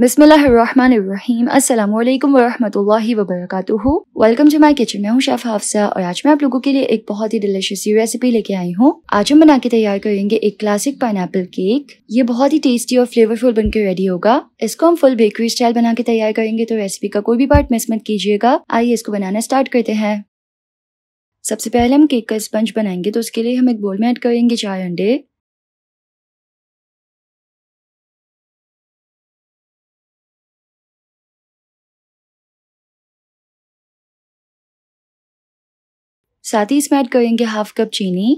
बिस्मिल्लाहिर्रहमानिर्रहीम अस्सलाम वालेकुम वरहमतुल्लाहि वेलकम टू माय किचन मैं हूं शेफ हाफसा और आज मैं आप लोगों के लिए एक बहुत ही डिलीशियस रेसिपी लेके आई हूं आज हम बना के तैयार करेंगे एक क्लासिक पाइन केक ये बहुत ही टेस्टी और फ्लेवरफुल बनकर रेडी होगा इसको हम फुल बेकरी स्टाइल बना के तैयार करेंगे तो रेसिपी का कोई भी पार्ट मिस मत कीजिएगा आइए इसको बनाना स्टार्ट करते हैं सबसे पहले हम केक का स्पंज बनाएंगे तो उसके लिए हम एक बोल में ऐड करेंगे चार अंडे साथ ही इसमें ऐड करेंगे हाफ कप चीनी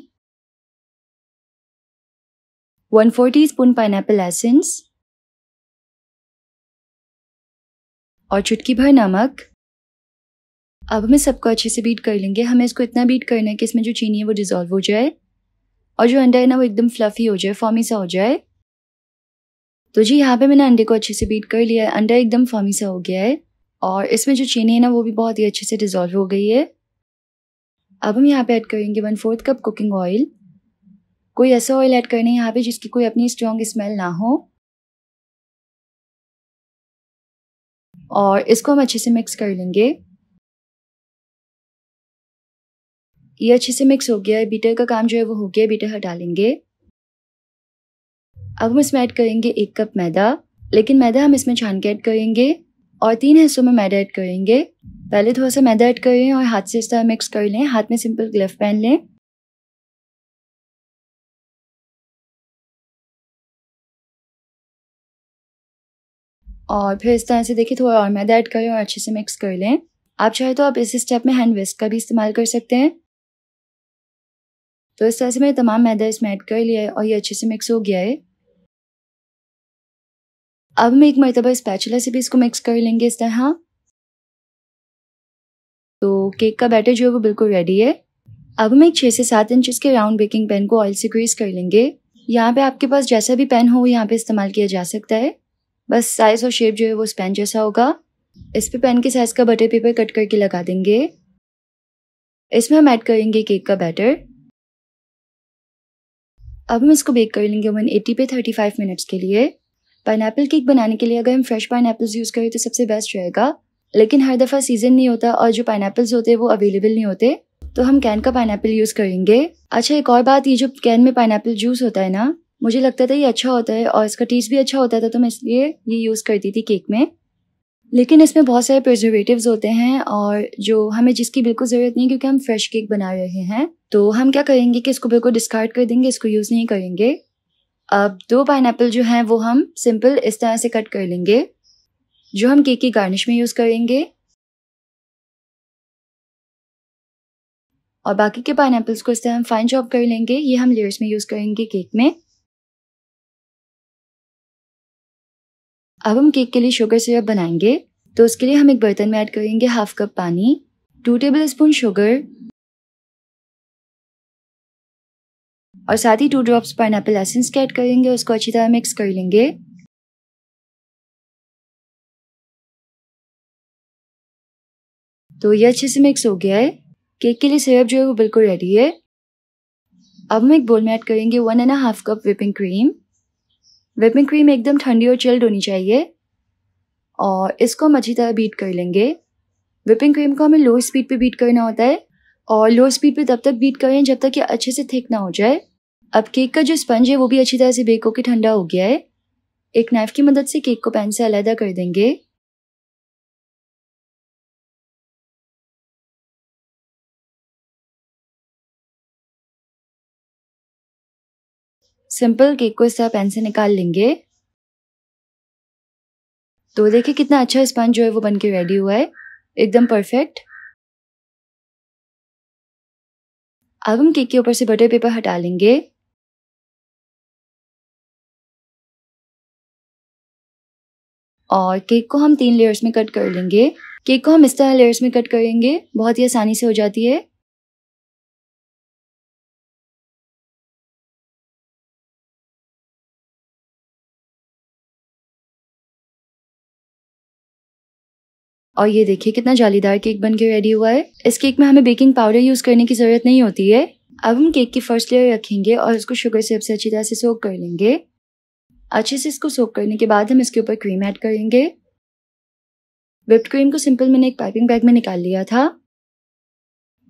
1 four teaspoon apple essence और चुटकी भर नमक अब हमें सबको अच्छे से बीट कर लेंगे हमें इसको इतना बीट करना है कि इसमें जो चीनी है वो डिज़ोल्व हो जाए और जो अंडा है ना वो एकदम फ्लफी हो जाए फॉमी सा हो जाए तो जी यहाँ पे मैंने अंडे को अच्छे से बीट कर लिया है अंडा एकदम फॉमी सा हो गया है और इसमें जो चीनी है ना वो भी बहुत ही अच्छे से डिज़ोल्व हो गई है अब हम यहाँ पे ऐड करेंगे one fourth cup cooking oil कोई ऐसा ऑयल ऐड करना है यहाँ पे जिसकी कोई अपनी स्ट्रॉन्ग स्मेल ना हो और इसको हम अच्छे से मिक्स कर लेंगे ये अच्छे से मिक्स हो गया है बीटर का काम जो है वो हो गया बीटर हटा लेंगे अब हम इसमें ऐड करेंगे एक कप मैदा लेकिन मैदा हम इसमें छान के ऐड करेंगे और तीन हिस्सों में मैदा ऐड करेंगे पहले थोड़ा सा मैदा ऐड करें और हाथ से इस तरह मिक्स कर लें हाथ में सिंपल ग्लव पहन लें और फिर इस तरह से देखिए थोड़ा और मैदा ऐड करें और अच्छे से मिक्स कर लें आप चाहे तो आप इस स्टेप में हैंड विस्क का भी इस्तेमाल कर सकते हैं तो इस तरह से मैंने तमाम मैदा इसमें ऐड कर लिया है और ये अच्छे से मिक्स हो गया है अब हम एक मरतबा स्पैचुला से भी इसको मिक्स कर लेंगे इस तरह तो केक का बैटर जो है वो बिल्कुल रेडी है अब हम एक छः से सात इंच के राउंड बेकिंग पेन को ऑयल से ग्रीस कर लेंगे यहाँ पे आपके पास जैसा भी पेन हो यहाँ पे इस्तेमाल किया जा सकता है बस साइज़ और शेप जो है वो उस पैन जैसा होगा इस पर पेन के साइज़ का बटर पेपर कट करके लगा देंगे इसमें हम ऐड करेंगे केक का बैटर अब हम इसको बेक कर लेंगे वन एटी पे थर्टी फाइव मिनट्स के लिए पाइन केक बनाने के लिए अगर हम फ्रेश पाइन यूज़ करें तो सबसे बेस्ट रहेगा लेकिन हर दफ़ा सीज़न नहीं होता और जो पाइन होते हैं वो अवेलेबल नहीं होते तो हम कैन का पाइन यूज़ करेंगे अच्छा एक और बात ये जो कैन में पाइन जूस होता है ना मुझे लगता था ये अच्छा होता है और इसका टेस्ट भी अच्छा होता था तो मैं इसलिए ये यूज़ करती थी केक में लेकिन इसमें बहुत सारे प्रिजर्वेटिव्स होते हैं और जो हमें जिसकी बिल्कुल ज़रूरत नहीं क्योंकि हम फ्रेश केक बना रहे हैं तो हम क्या करेंगे कि इसको बिल्कुल डिस्कार्ड कर देंगे इसको यूज़ नहीं करेंगे अब दो पाइन जो हैं वो हम सिंपल इस तरह से कट कर लेंगे जो हम केक की गार्निश में यूज़ करेंगे और बाकी के पाइन को इस तरह हम फाइन चॉप कर लेंगे ये हम लेयर्स में यूज़ करेंगे केक में अब हम केक के लिए शुगर सिरप बनाएंगे तो उसके लिए हम एक बर्तन में ऐड करेंगे हाफ कप पानी टू टेबल स्पून शुगर और साथ ही two drops pineapple essence add करेंगे उसको अच्छी तरह मिक्स कर लेंगे तो ये अच्छे से मिक्स हो गया है केक के लिए सिरप जो है वो बिल्कुल रेडी है अब हम एक बोल में ऐड करेंगे one and half cup whipping cream whipping cream एकदम ठंडी और चिल्ड होनी चाहिए और इसको हम अच्छी तरह बीट कर लेंगे विपिंग क्रीम को हमें लो स्पीड पे बीट करना होता है और लो स्पीड पे तब तक बीट करें जब तक ये अच्छे से थिक ना हो जाए अब केक का जो स्पंज है वो भी अच्छी तरह से बेक होकर ठंडा हो गया है एक नाइफ़ की मदद से केक को पैन से अलहदा कर देंगे सिंपल केक को इस तरह पेन से निकाल लेंगे तो देखिए कितना अच्छा स्पंज जो है वो बन के रेडी हुआ है एकदम परफेक्ट अब हम केक के ऊपर से बटर पेपर हटा लेंगे और केक को हम तीन लेयर्स में कट कर लेंगे केक को हम इस तरह लेयर्स में कट करेंगे बहुत ही आसानी से हो जाती है और ये देखिए कितना जालीदार केक बन के रेडी हुआ है इस केक में हमें बेकिंग पाउडर यूज करने की जरूरत नहीं होती है अब हम केक की फर्स्ट लेयर रखेंगे और इसको शुगर से से अच्छी तरह से सोक कर लेंगे अच्छे से इसको सोक करने के बाद हम इसके ऊपर क्रीम ऐड करेंगे विप्ड क्रीम को सिंपल मैंने एक पाइपिंग बैग में निकाल लिया था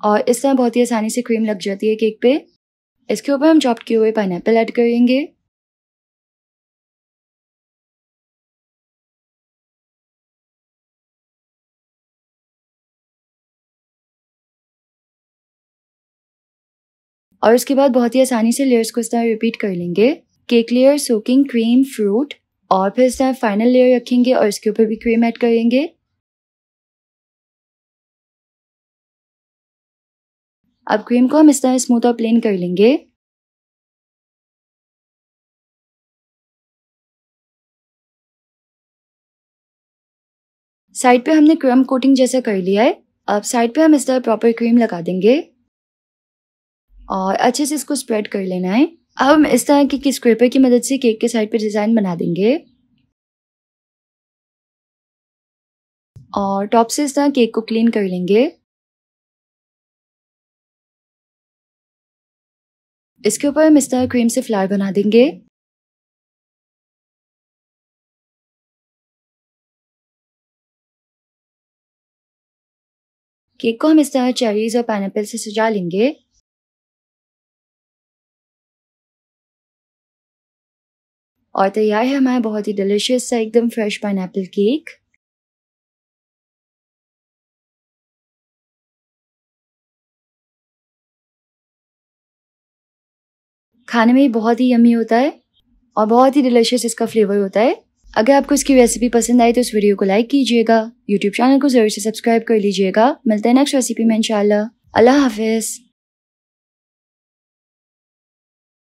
और इस तरह बहुत ही आसानी से क्रीम लग जाती है केक पे इसके ऊपर हम चॉप किए हुए पाइनएप्पल ऐड करेंगे और उसके बाद बहुत ही आसानी से लेयर्स को इस तरह रिपीट कर लेंगे cake layer soaking cream fruit और फिर इस तरह फाइनल लेयर रखेंगे और इसके ऊपर भी क्रीम ऐड करेंगे अब क्रीम को हम इस तरह स्मूथ और प्लेन कर लेंगे साइड पे हमने क्रम कोटिंग जैसा कर लिया है अब साइड पे हम इस तरह प्रॉपर क्रीम लगा देंगे और अच्छे से इसको स्प्रेड कर लेना है अब हम इस तरह की कि स्क्रेपर की मदद से केक के साइड पर डिज़ाइन बना देंगे और टॉप से इस तरह केक को क्लीन कर लेंगे इसके ऊपर हम इस तरह क्रीम से फ्लावर बना देंगे केक को हम इस तरह चेरीज और पाइनएप्पल से सजा लेंगे और तैयार है हमारा बहुत ही डिलिशियस सा एकदम फ्रेश पाइन केक खाने में ही बहुत ही यमी होता है और बहुत ही डिलिशियस इसका फ्लेवर होता है अगर आपको इसकी रेसिपी पसंद आई तो इस वीडियो को लाइक कीजिएगा यूट्यूब चैनल को जरूर से सब्सक्राइब कर लीजिएगा मिलते हैं नेक्स्ट रेसिपी में इंशाल्लाह अल्लाह हाफिज़